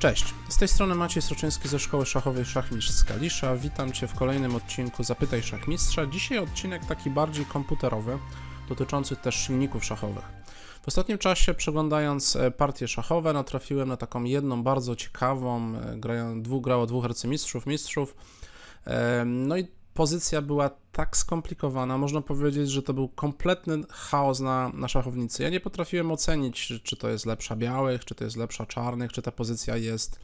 Cześć, z tej strony Maciej Soczyński ze Szkoły Szachowej Szachmistrz z Kalisza. Witam Cię w kolejnym odcinku Zapytaj Szachmistrza. Dzisiaj odcinek taki bardziej komputerowy, dotyczący też silników szachowych. W ostatnim czasie, przeglądając e, partie szachowe, natrafiłem na taką jedną bardzo ciekawą, e, grają, grało dwóch arcymistrzów, mistrzów. E, no i pozycja była tak skomplikowana, można powiedzieć, że to był kompletny chaos na, na szachownicy. Ja nie potrafiłem ocenić, czy, czy to jest lepsza białych, czy to jest lepsza czarnych, czy ta pozycja jest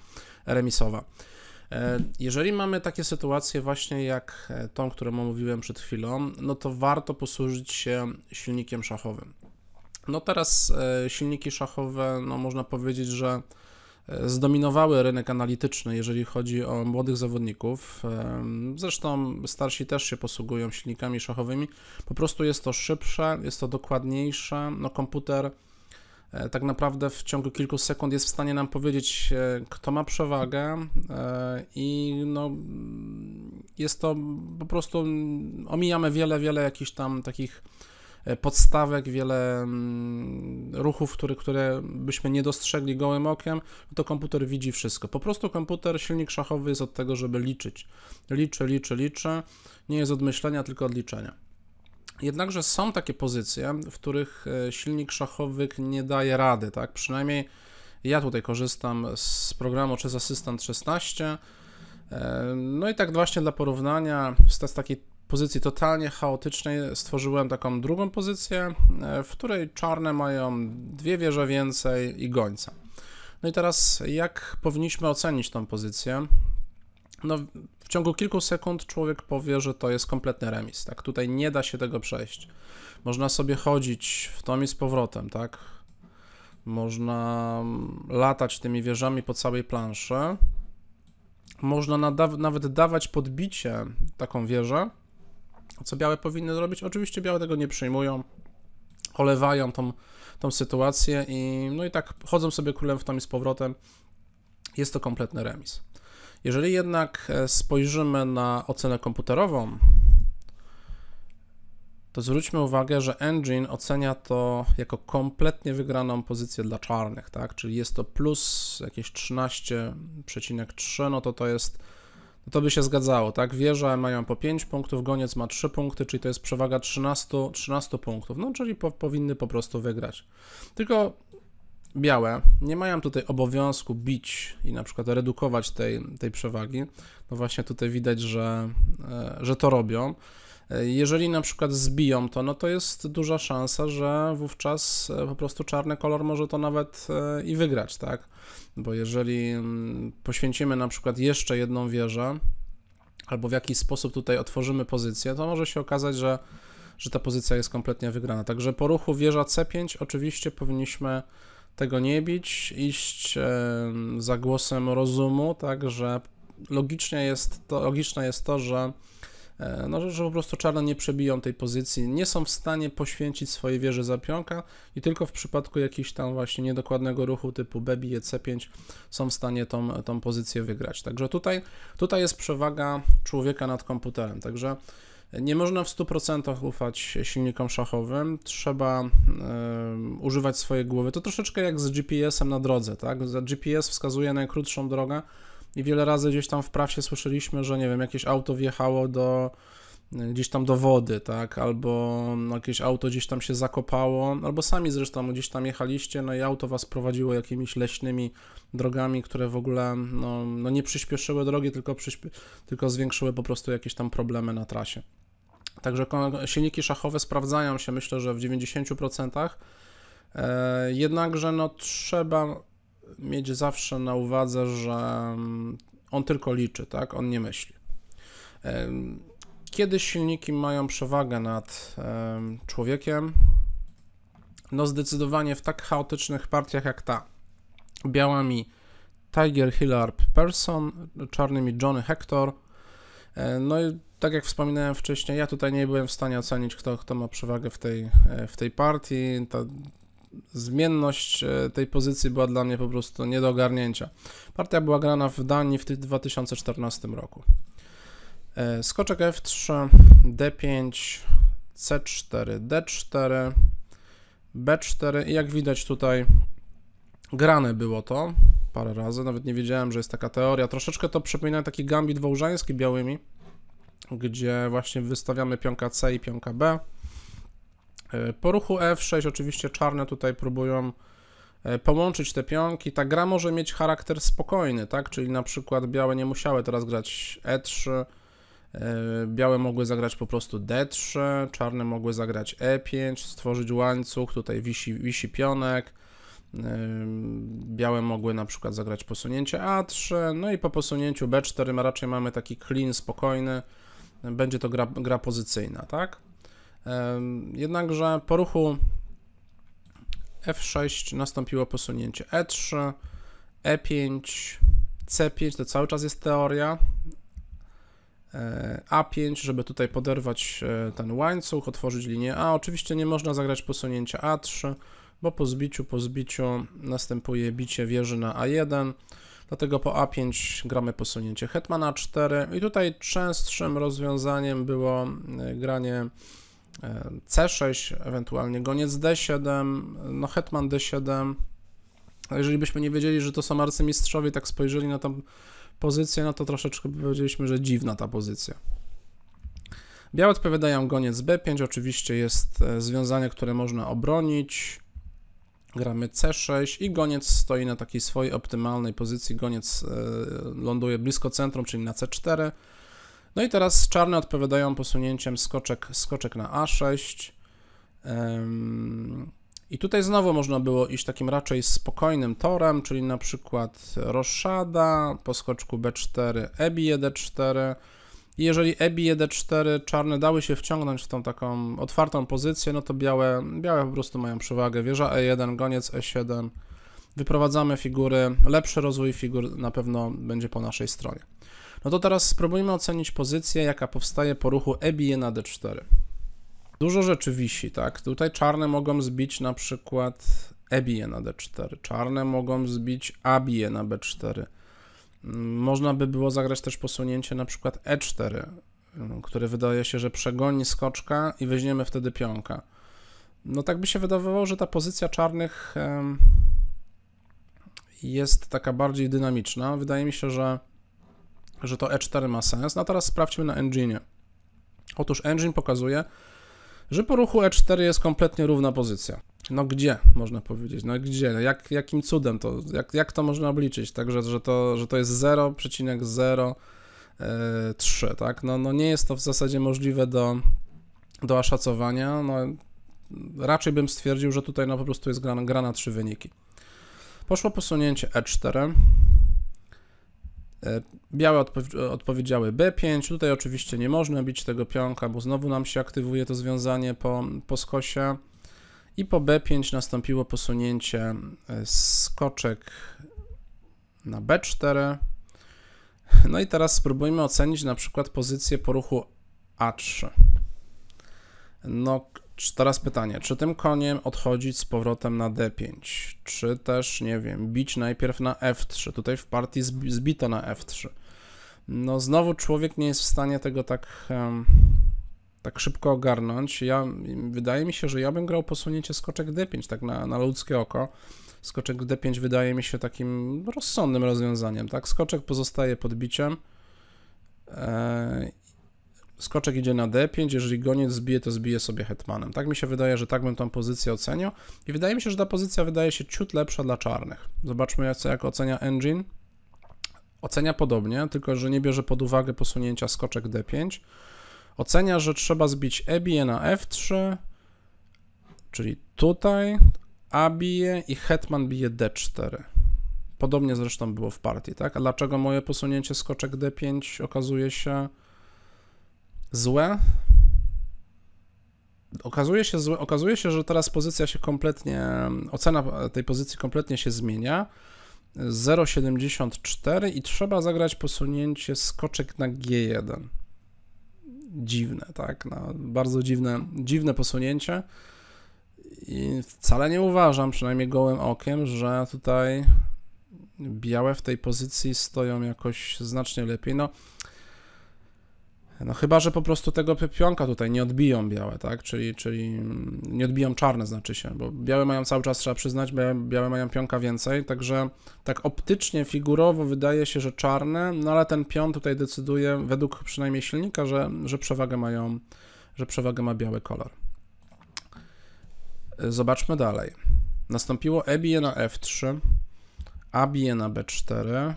remisowa. E, jeżeli mamy takie sytuacje właśnie jak e, tą, którą omówiłem przed chwilą, no to warto posłużyć się silnikiem szachowym. No teraz e, silniki szachowe, no można powiedzieć, że zdominowały rynek analityczny, jeżeli chodzi o młodych zawodników. E, zresztą starsi też się posługują silnikami szachowymi. Po prostu jest to szybsze, jest to dokładniejsze. No, komputer e, tak naprawdę w ciągu kilku sekund jest w stanie nam powiedzieć, e, kto ma przewagę i no, jest to po prostu omijamy wiele, wiele jakichś tam takich E, podstawek, wiele mm, ruchów, które, które byśmy nie dostrzegli gołym okiem, no to komputer widzi wszystko. Po prostu komputer, silnik szachowy jest od tego, żeby liczyć. Liczy, liczy, liczy. Nie jest od myślenia, tylko od liczenia. Jednakże są takie pozycje, w których e, silnik szachowy nie daje rady, tak? Przynajmniej ja tutaj korzystam z programu Chess Assistant 16. E, no i tak właśnie dla porównania, z takiej pozycji totalnie chaotycznej stworzyłem taką drugą pozycję, e, w której czarne mają dwie wieże więcej i gońca. No i teraz jak powinniśmy ocenić tą pozycję? No, w ciągu kilku sekund człowiek powie, że to jest kompletny remis, tak? Tutaj nie da się tego przejść. Można sobie chodzić w tom i z powrotem, tak? Można mm, latać tymi wieżami po całej planszy. Można nawet dawać podbicie taką wieżę, co białe powinny zrobić. Oczywiście białe tego nie przyjmują, olewają tą, tą sytuację i no i tak chodzą sobie królem w tam i z powrotem. Jest to kompletny remis. Jeżeli jednak e, spojrzymy na ocenę komputerową, to zwróćmy uwagę, że Engine ocenia to jako kompletnie wygraną pozycję dla czarnych, tak? Czyli jest to plus jakieś 13,3, no to to jest no to by się zgadzało, tak? Wieże mają po 5 punktów, goniec ma 3 punkty, czyli to jest przewaga 13, 13 punktów, no czyli po, powinny po prostu wygrać. Tylko białe nie mają tutaj obowiązku bić i na przykład redukować tej, tej przewagi. No właśnie tutaj widać, że, e, że to robią. E, jeżeli na przykład zbiją to, no to jest duża szansa, że wówczas e, po prostu czarny kolor może to nawet e, i wygrać, tak? Bo jeżeli mm, poświęcimy na przykład jeszcze jedną wieżę, albo w jakiś sposób tutaj otworzymy pozycję, to może się okazać, że, że ta pozycja jest kompletnie wygrana. Także po ruchu wieża C5 oczywiście powinniśmy tego nie bić, iść za głosem rozumu, tak, że logicznie jest to, logiczne jest to, że E, no, że, po prostu czarne nie przebiją tej pozycji, nie są w stanie poświęcić swojej wieży za pionka i tylko w przypadku jakiegoś tam właśnie niedokładnego ruchu typu B bije C5 są w stanie tą, tą pozycję wygrać. Także tutaj, tutaj jest przewaga człowieka nad komputerem, także nie można w 100% ufać silnikom szachowym, trzeba y, używać swojej głowy. To troszeczkę jak z GPS-em na drodze, tak? GPS wskazuje najkrótszą drogę, i wiele razy gdzieś tam w prasie słyszeliśmy, że nie wiem, jakieś auto wjechało do y, gdzieś tam do wody, tak, albo no, jakieś auto gdzieś tam się zakopało, albo sami zresztą gdzieś tam jechaliście, no i auto was prowadziło jakimiś leśnymi drogami, które w ogóle no, no nie przyspieszyły drogi, tylko, przyśpie... tylko zwiększyły po prostu jakieś tam problemy na trasie. Także silniki szachowe sprawdzają się, myślę, że w 90%. E, jednakże no trzeba mieć zawsze na uwadze, że mm, on tylko liczy, tak? On nie myśli. Kiedy silniki mają przewagę nad człowiekiem? No zdecydowanie w tak chaotycznych partiach jak ta. białymi Tiger Hillarp, Person, czarnymi Johnny Hector. E, no i tak jak wspominałem wcześniej, ja tutaj nie byłem w stanie ocenić, kto, kto ma przewagę w tej, e, w tej partii. Ta, zmienność e, tej pozycji była dla mnie po prostu nie do ogarnięcia. Partia była grana w Danii w 2014 roku. E, skoczek F3, D5, C4, D4, B4 i jak widać tutaj grane było to parę razy, nawet nie wiedziałem, że jest taka teoria. Troszeczkę to przypomina taki gambit wołżański białymi, gdzie właśnie wystawiamy pionka C i pionka B E, po ruchu F6 oczywiście czarne tutaj próbują e, połączyć te pionki. Ta gra może mieć charakter spokojny, tak? Czyli na przykład białe nie musiały teraz grać E3, e, białe mogły zagrać po prostu D3, czarne mogły zagrać E5, stworzyć łańcuch, tutaj wisi, wisi pionek. Białe mogły na przykład zagrać posunięcie A3, no i po posunięciu B4 raczej mamy taki clean, spokojny, będzie to gra, gra pozycyjna, tak? Jednakże po ruchu F6 nastąpiło posunięcie E3, E5, C5 to cały czas jest teoria. E, A5, żeby tutaj poderwać e, ten łańcuch, otworzyć linię A. Oczywiście nie można zagrać posunięcia A3, bo po zbiciu, po zbiciu następuje bicie wieży na A1. Dlatego po A5 gramy posunięcie hetmana 4 i tutaj częstszym rozwiązaniem było e, granie C6, ewentualnie goniec D7, no hetman D7. Jeżeli byśmy nie wiedzieli, że to są arcymistrzowie, tak spojrzeli na tą pozycję, no to troszeczkę powiedzieliśmy, że dziwna ta pozycja. Białe odpowiadają goniec B5, oczywiście jest e, związanie, które można obronić. Gramy C6 i goniec stoi na takiej swojej optymalnej pozycji. Goniec e, ląduje blisko centrum, czyli na C4. No i teraz czarne odpowiadają posunięciem skoczek, skoczek na A6. I tutaj znowu można było iść takim raczej spokojnym torem, czyli na przykład roszada, po skoczku B4, EBI 1-4. I jeżeli EBI 1-4 czarne dały się wciągnąć w tą taką otwartą pozycję, no to białe, białe po prostu mają przewagę. Wieża E1, goniec E7. Wyprowadzamy figury, lepszy rozwój figur na pewno będzie po naszej stronie. No to teraz spróbujmy ocenić pozycję, jaka powstaje po ruchu ebie na D4. Dużo rzeczy wisi, tak? Tutaj czarne mogą zbić na przykład ebie na D4, czarne mogą zbić abie na B4. Można by było zagrać też posunięcie na przykład E4, które wydaje się, że przegoni skoczka i weźmiemy wtedy pionka. No tak by się wydawało, że ta pozycja czarnych jest taka bardziej dynamiczna. Wydaje mi się, że że to E4 ma sens. No a teraz sprawdźmy na engine. Otóż engine pokazuje, że po ruchu E4 jest kompletnie równa pozycja. No gdzie, można powiedzieć, no gdzie, no jak, jakim cudem to, jak, jak to można obliczyć, także, że to, że to jest 0,03, e, tak, no, no nie jest to w zasadzie możliwe do, do oszacowania, no raczej bym stwierdził, że tutaj no po prostu jest gra na trzy wyniki. Poszło posunięcie E4, E, białe odpo- odpowiedziały B5. Tutaj oczywiście nie można bić tego pionka, bo znowu nam się aktywuje to związanie po, po skosie. I po B5 nastąpiło posunięcie e, skoczek na B4. No i teraz spróbujmy ocenić na przykład pozycję po ruchu A3. No, Teraz pytanie, czy tym koniem odchodzić z powrotem na d5, czy też, nie wiem, bić najpierw na f3, tutaj w partii zbito na f3. No znowu człowiek nie jest w stanie tego tak, um, tak szybko ogarnąć. Ja, wydaje mi się, że ja bym grał posunięcie skoczek d5, tak na, na ludzkie oko. Skoczek d5 wydaje mi się takim rozsądnym rozwiązaniem, tak? Skoczek pozostaje pod biciem e, skoczek idzie na d5, jeżeli goniec zbije, to zbije sobie hetmanem. Tak mi się wydaje, że tak bym tą pozycję ocenił i wydaje mi się, że ta pozycja wydaje się ciut lepsza dla czarnych. Zobaczmy jak ocenia engine. Ocenia podobnie, tylko że nie bierze pod uwagę posunięcia skoczek d5. Ocenia, że trzeba zbić e bije na f3, czyli tutaj, a bije i hetman bije d4. Podobnie zresztą było w partii, tak? A dlaczego moje posunięcie skoczek d5 okazuje się złe. Okazuje się, złe, okazuje się, że teraz pozycja się kompletnie, ocena tej pozycji kompletnie się zmienia. 0,74 i trzeba zagrać posunięcie skoczek na G1. Dziwne, tak? No, bardzo dziwne, dziwne posunięcie. I wcale nie uważam, przynajmniej gołym okiem, że tutaj białe w tej pozycji stoją jakoś znacznie lepiej. No, no chyba, że po prostu tego pionka tutaj nie odbiją białe, tak? Czyli, czyli nie odbiją czarne, znaczy się, bo białe mają cały czas, trzeba przyznać, białe, mają pionka więcej, także tak optycznie, figurowo wydaje się, że czarne, no ale ten pion tutaj decyduje, według przynajmniej silnika, że, że przewagę mają, że przewagę ma biały kolor. E, zobaczmy dalej. Nastąpiło e na f3, a na b4,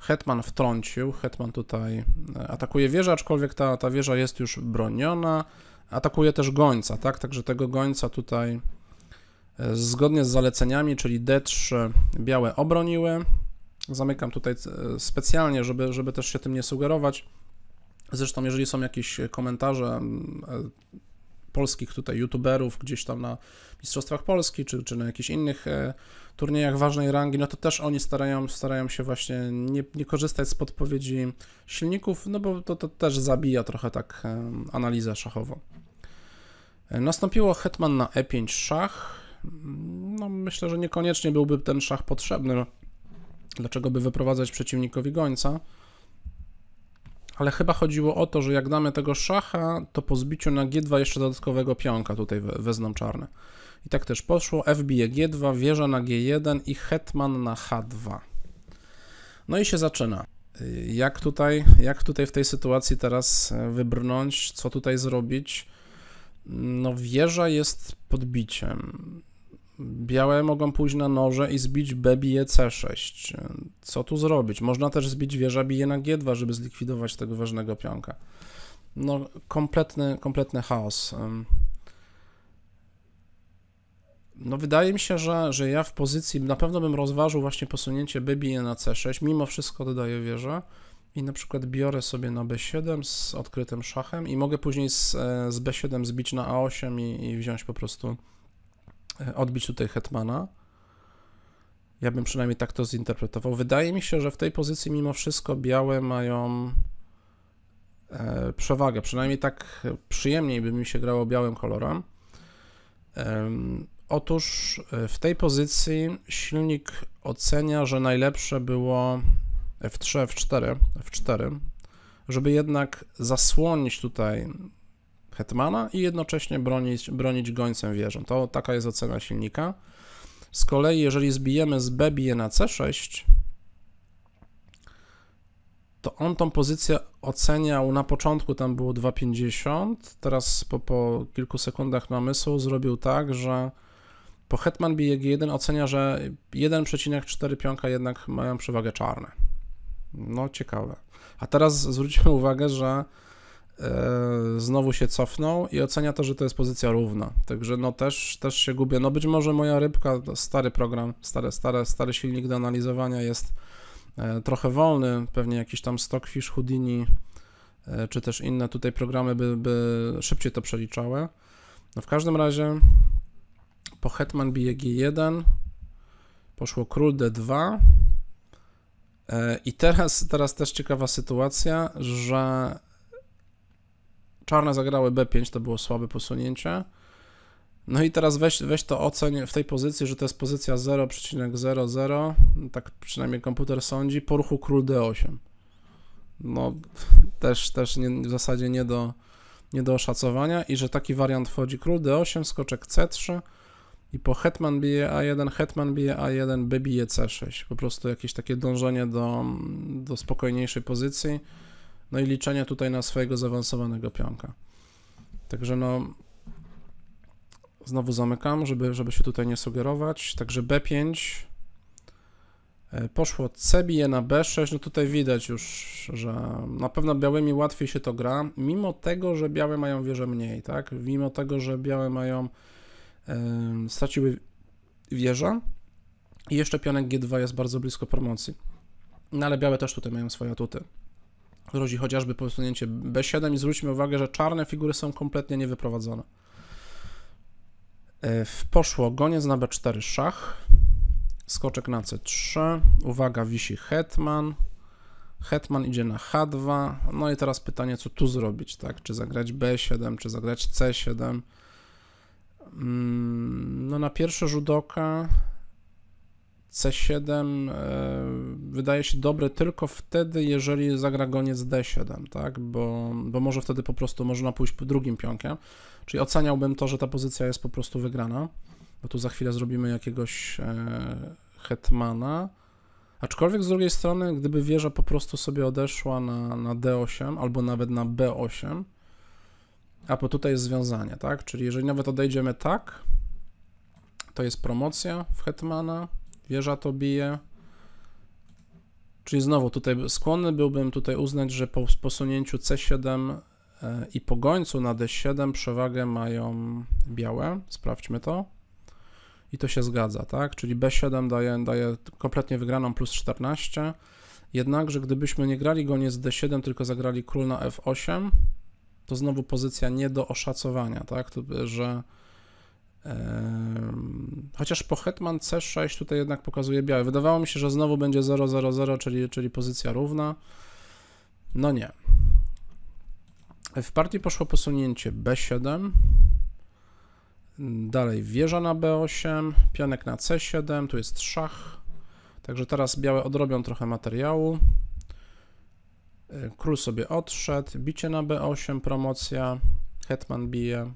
Hetman wtrącił, Hetman tutaj e, atakuje wieżę, aczkolwiek ta, ta wieża jest już broniona. Atakuje też gońca, tak? Także tego gońca tutaj e, zgodnie z zaleceniami, czyli D3 białe obroniły. Zamykam tutaj e, specjalnie, żeby, żeby też się tym nie sugerować. Zresztą, jeżeli są jakieś komentarze polskich tutaj youtuberów gdzieś tam na Mistrzostwach Polski czy, czy na jakichś innych e, turniejach ważnej rangi, no to też oni starają, starają się właśnie nie, nie korzystać z podpowiedzi silników, no bo to, to też zabija trochę tak e, analizę szachową. E, nastąpiło hetman na e5 szach. No myślę, że niekoniecznie byłby ten szach potrzebny. Dlaczego by wyprowadzać przeciwnikowi gońca? ale chyba chodziło o to, że jak damy tego szacha, to po zbiciu na G2 jeszcze dodatkowego pionka tutaj wezmą czarne. I tak też poszło, F bije G2, wieża na G1 i hetman na H2. No i się zaczyna. Jak tutaj, jak tutaj w tej sytuacji teraz e, wybrnąć, co tutaj zrobić? No wieża jest podbiciem. Białe mogą pójść na noże i zbić B bije C6. Co tu zrobić? Można też zbić wieża bije na G2, żeby zlikwidować tego ważnego pionka. No, kompletny, kompletny chaos. No wydaje mi się, że, że ja w pozycji na pewno bym rozważył właśnie posunięcie B bije na C6, mimo wszystko dodaję wieżę i na przykład biorę sobie na B7 z odkrytym szachem i mogę później z, e, z B7 zbić na A8 i, i wziąć po prostu E, odbić tutaj Hetmana. Ja bym przynajmniej tak to zinterpretował. Wydaje mi się, że w tej pozycji mimo wszystko białe mają e, przewagę. Przynajmniej tak przyjemniej by mi się grało białym kolorem. Otóż e, w tej pozycji silnik ocenia, że najlepsze było F3, F4, F4, żeby jednak zasłonić tutaj hetmana i jednocześnie bronić, bronić gońcem wieżą. To taka jest ocena silnika. Z kolei, jeżeli zbijemy z B bije na C6, to on tą pozycję oceniał na początku, tam było 2,50, teraz po, po kilku sekundach namysłu zrobił tak, że po Hetman bije G1 ocenia, że 1,4 pionka jednak mają przewagę czarne. No ciekawe. A teraz zwróćmy uwagę, że E, znowu się cofnął i ocenia to, że to jest pozycja równa. Także no też, też się gubię. No być może moja rybka, no stary program, stary, stary, stary silnik do analizowania jest e, trochę wolny, pewnie jakiś tam Stockfish, Houdini e, czy też inne tutaj programy by, by szybciej to przeliczały. No w każdym razie po Hetman bije G1, poszło Król D2, i teraz, teraz też ciekawa sytuacja, że Czarne zagrały B5, to było słabe posunięcie. No i teraz weź, weź to oceń w tej pozycji, że to jest pozycja 0,00, tak przynajmniej komputer sądzi, po ruchu król D8. No też, też nie, w zasadzie nie do, nie do oszacowania i że taki wariant wchodzi król D8, skoczek C3 i po hetman bije A1, hetman bije A1, B bije C6. Po prostu jakieś takie dążenie do, do spokojniejszej pozycji no i liczenie tutaj na swojego zaawansowanego pionka. Także no, znowu zamykam, żeby, żeby się tutaj nie sugerować. Także B5, e, poszło C bije na B6, no tutaj widać już, że na pewno białymi łatwiej się to gra, mimo tego, że białe mają wieżę mniej, tak? Mimo tego, że białe mają, yy, straciły wieża i jeszcze pionek G2 jest bardzo blisko promocji. No ale białe też tutaj mają swoje atuty grozi chociażby posunięcie B7 i zwróćmy uwagę, że czarne figury są kompletnie niewyprowadzone. E, poszło goniec na B4 szach, skoczek na C3, uwaga wisi hetman, hetman idzie na H2, no i teraz pytanie, co tu zrobić, tak? Czy zagrać B7, czy zagrać C7? Mm, no na pierwszy rzut oka C7 e, wydaje się dobre tylko wtedy, jeżeli zagra goniec D7, tak? Bo, bo może wtedy po prostu można pójść drugim pionkiem. Czyli oceniałbym to, że ta pozycja jest po prostu wygrana, bo tu za chwilę zrobimy jakiegoś e, hetmana. Aczkolwiek z drugiej strony, gdyby wieża po prostu sobie odeszła na, na D8 albo nawet na B8, a po tutaj jest związanie, tak? Czyli jeżeli nawet odejdziemy tak, to jest promocja w hetmana, Wieża to bije. Czyli znowu tutaj skłonny byłbym tutaj uznać, że po posunięciu C7 e, i po gońcu na D7 przewagę mają białe. Sprawdźmy to. I to się zgadza, tak? Czyli B7 daje, daje kompletnie wygraną plus 14. Jednakże gdybyśmy nie grali go nie z D7, tylko zagrali król na F8, to znowu pozycja nie do oszacowania, tak? To, że Chociaż po Hetman C6 tutaj jednak pokazuje białe. Wydawało mi się, że znowu będzie 0, 0, 0, czyli, czyli pozycja równa. No nie. W partii poszło posunięcie B7. Dalej wieża na B8, pianek na C7, tu jest szach. Także teraz białe odrobią trochę materiału. E, król sobie odszedł, bicie na B8, promocja, hetman bije,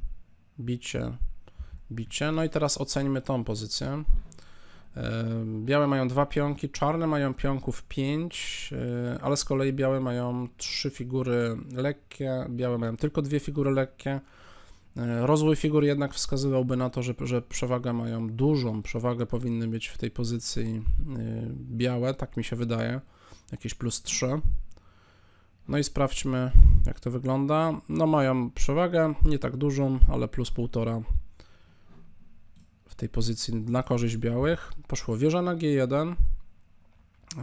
bicie, bicie. No i teraz ocenimy tą pozycję. E, białe mają dwa pionki, czarne mają pionków 5, e, ale z kolei białe mają trzy figury lekkie, białe mają tylko dwie figury lekkie. E, rozwój figur jednak wskazywałby na to, że, że przewagę mają dużą, przewagę powinny mieć w tej pozycji białe, tak mi się wydaje, jakieś plus 3. No i sprawdźmy, jak to wygląda. No mają przewagę, nie tak dużą, ale plus 1,5 w tej pozycji na korzyść białych. Poszło wieża na G1.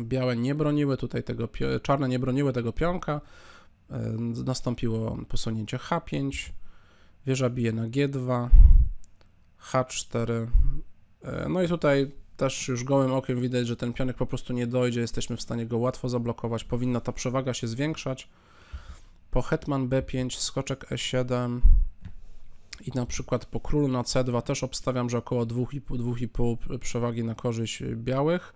Białe nie broniły tutaj tego, czarne nie broniły tego pionka. E, nastąpiło posunięcie H5. Wieża bije na G2. H4. E, no i tutaj też już gołym okiem widać, że ten pionek po prostu nie dojdzie, jesteśmy w stanie go łatwo zablokować, powinna ta przewaga się zwiększać. Po hetman b5, skoczek e7, i na przykład po królu na C2 też obstawiam, że około 2,5 przewagi na korzyść białych.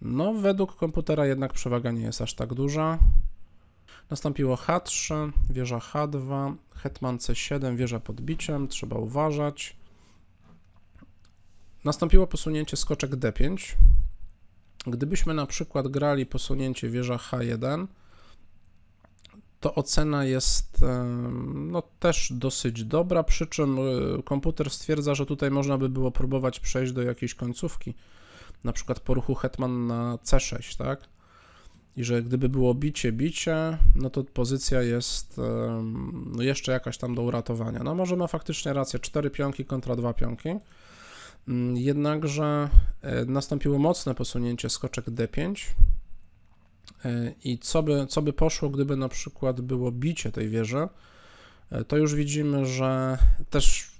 No, według komputera jednak przewaga nie jest aż tak duża. Nastąpiło H3, wieża H2, hetman C7, wieża pod biciem, trzeba uważać. Nastąpiło posunięcie skoczek D5. Gdybyśmy na przykład grali posunięcie wieża H1, to ocena jest no, też dosyć dobra, przy czym y, komputer stwierdza, że tutaj można by było próbować przejść do jakiejś końcówki, na przykład po ruchu hetman na c6, tak? I że gdyby było bicie, bicie, no to pozycja jest no, jeszcze jakaś tam do uratowania. No może ma faktycznie rację, 4 pionki kontra 2 pionki, mm, jednakże e, nastąpiło mocne posunięcie skoczek d5, E, I co by, co by poszło, gdyby na przykład było bicie tej wieży, e, to już widzimy, że też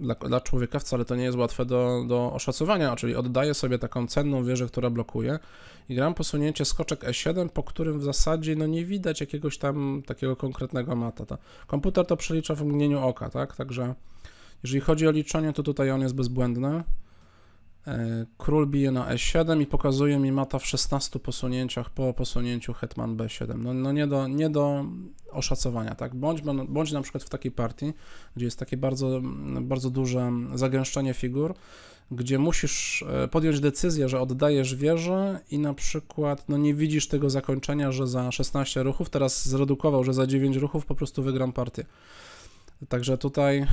dla, dla człowieka wcale to nie jest łatwe do, do oszacowania, czyli oddaje sobie taką cenną wieżę, która blokuje i gram posunięcie skoczek E7, po którym w zasadzie no, nie widać jakiegoś tam takiego konkretnego mata. Ta. Komputer to przelicza w mgnieniu oka, tak? Także jeżeli chodzi o liczenie, to tutaj on jest bezbłędny. E, król bije na e7 i pokazuje mi mata w 16 posunięciach po posunięciu hetman b7. No, no nie, do, nie do oszacowania, tak? Bądź, bądź na przykład w takiej partii, gdzie jest takie bardzo, bardzo duże zagęszczenie figur, gdzie musisz e, podjąć decyzję, że oddajesz wieżę i na przykład no nie widzisz tego zakończenia, że za 16 ruchów, teraz zredukował, że za 9 ruchów po prostu wygram partię. Także tutaj, e,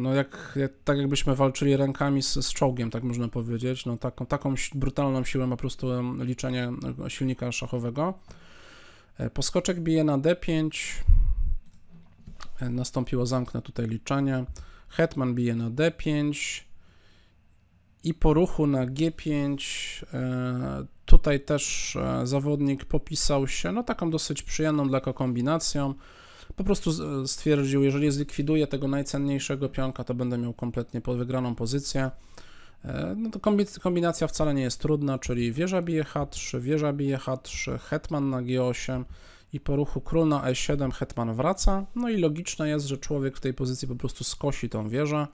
no jak, tak jakbyśmy walczyli rękami z, z czołgiem, tak można powiedzieć. No taką, taką brutalną siłę ma po prostu liczenie e, silnika szachowego. E, poskoczek bije na D5. Nastąpiło zamknę tutaj liczenie. Hetman bije na D5. I po ruchu na G5 tutaj też zawodnik popisał się no taką dosyć przyjemną dla kombinacją. kombinacją po prostu stwierdził, jeżeli zlikwiduję tego najcenniejszego pionka, to będę miał kompletnie podwygraną pozycję. E, no to kombinacja wcale nie jest trudna, czyli wieża bije H3, wieża bije H3, hetman na G8 i po ruchu król na E7 hetman wraca. No i logiczne jest, że człowiek w tej pozycji po prostu skosi tą wieżę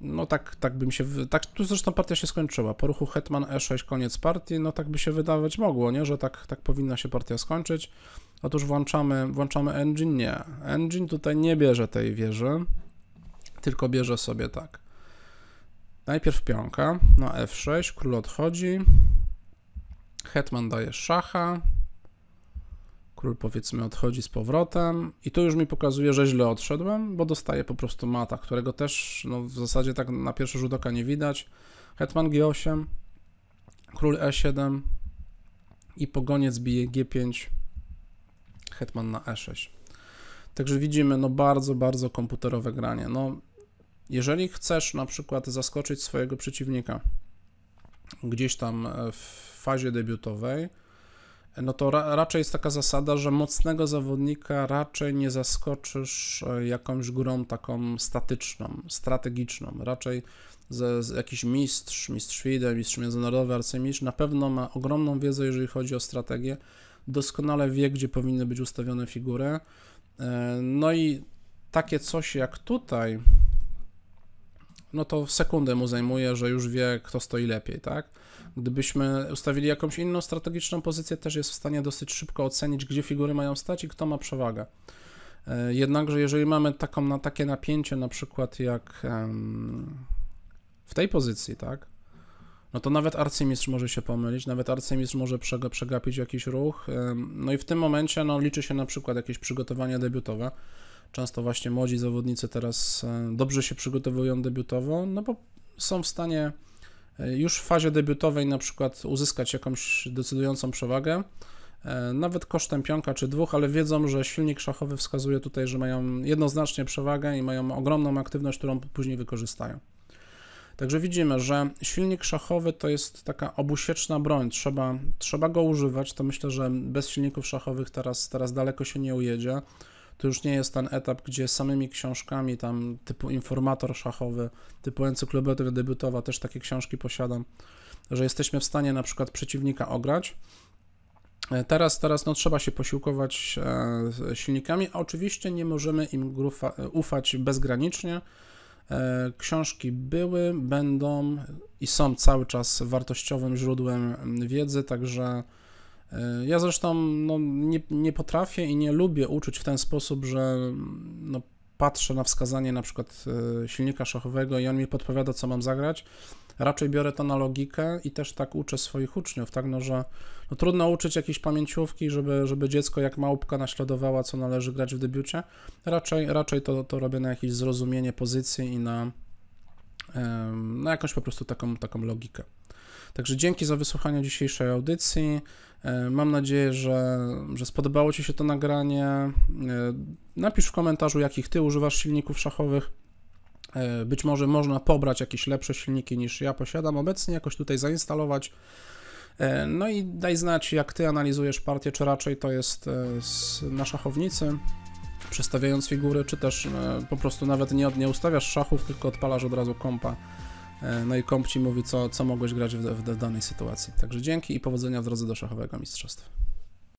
no tak, tak bym się, tak tu zresztą partia się skończyła, po ruchu Hetman E6 koniec partii, no tak by się wydawać mogło, nie, że tak, tak powinna się partia skończyć. Otóż włączamy, włączamy engine, nie, engine tutaj nie bierze tej wieży, tylko bierze sobie tak. Najpierw pionka na F6, król odchodzi, Hetman daje szacha, Król powiedzmy odchodzi z powrotem i tu już mi pokazuje, że źle odszedłem, bo dostaje po prostu mata, którego też no, w zasadzie tak na pierwszy rzut oka nie widać. Hetman G8, król E7 i pogoniec bije G5, hetman na E6. Także widzimy, no bardzo, bardzo komputerowe granie. No, jeżeli chcesz na przykład zaskoczyć swojego przeciwnika gdzieś tam e, w fazie debiutowej, no to ra raczej jest taka zasada, że mocnego zawodnika raczej nie zaskoczysz e, jakąś grą taką statyczną, strategiczną. Raczej z, z jakiś mistrz, mistrz FIDE, mistrz międzynarodowy, arcymistrz na pewno ma ogromną wiedzę, jeżeli chodzi o strategię, doskonale wie, gdzie powinny być ustawione figury. E, no i takie coś jak tutaj, no to sekundę mu zajmuje, że już wie, kto stoi lepiej, tak? Gdybyśmy ustawili jakąś inną strategiczną pozycję, też jest w stanie dosyć szybko ocenić, gdzie figury mają stać i kto ma przewagę. E, jednakże, jeżeli mamy taką, na takie napięcie, na przykład jak w tej pozycji, tak, no to nawet arcymistrz może się pomylić, nawet arcymistrz może przegapić jakiś ruch. No i w tym momencie no, liczy się na przykład jakieś przygotowania debiutowe. Często właśnie młodzi zawodnicy teraz e, dobrze się przygotowują debiutowo, no bo są w stanie E, już w fazie debiutowej na przykład uzyskać jakąś decydującą przewagę, e, nawet kosztem pionka czy dwóch, ale wiedzą, że silnik szachowy wskazuje tutaj, że mają jednoznacznie przewagę i mają ogromną aktywność, którą później wykorzystają. Także widzimy, że silnik szachowy to jest taka obusieczna broń, trzeba, trzeba go używać, to myślę, że bez silników szachowych teraz, teraz daleko się nie ujedzie. To już nie jest ten etap, gdzie samymi książkami, tam typu informator szachowy, typu encyklopedia debiutowa, też takie książki posiadam, że jesteśmy w stanie na przykład przeciwnika ograć. E, teraz, teraz no, trzeba się posiłkować e, silnikami, a oczywiście nie możemy im grufa, e, ufać bezgranicznie. Książki były, będą i są cały czas wartościowym źródłem wiedzy, także E, ja zresztą no, nie, nie potrafię i nie lubię uczyć w ten sposób, że no, patrzę na wskazanie na przykład e, silnika szachowego i on mi podpowiada, co mam zagrać. Raczej biorę to na logikę i też tak uczę swoich uczniów, tak, no, że no, trudno uczyć jakiejś pamięciówki, żeby, żeby dziecko jak małpka naśladowała, co należy grać w debiucie. Raczej, raczej to, to robię na jakieś zrozumienie pozycji i na, na jakąś po prostu taką, taką logikę. Także dzięki za wysłuchanie dzisiejszej audycji. E, mam nadzieję, że, że spodobało Ci się to nagranie. E, napisz w komentarzu, jakich Ty używasz silników szachowych. E, być może można pobrać jakieś lepsze silniki niż ja posiadam obecnie, jakoś tutaj zainstalować. No i daj znać, jak Ty analizujesz partię, czy raczej to jest na szachownicy, przestawiając figury, czy też po prostu nawet nie, nie ustawiasz szachów, tylko odpalasz od razu kompa E, no i komp ci mówi, co, co mogłeś grać w, w, w danej sytuacji. Także dzięki i powodzenia w drodze do szachowego mistrzostwa.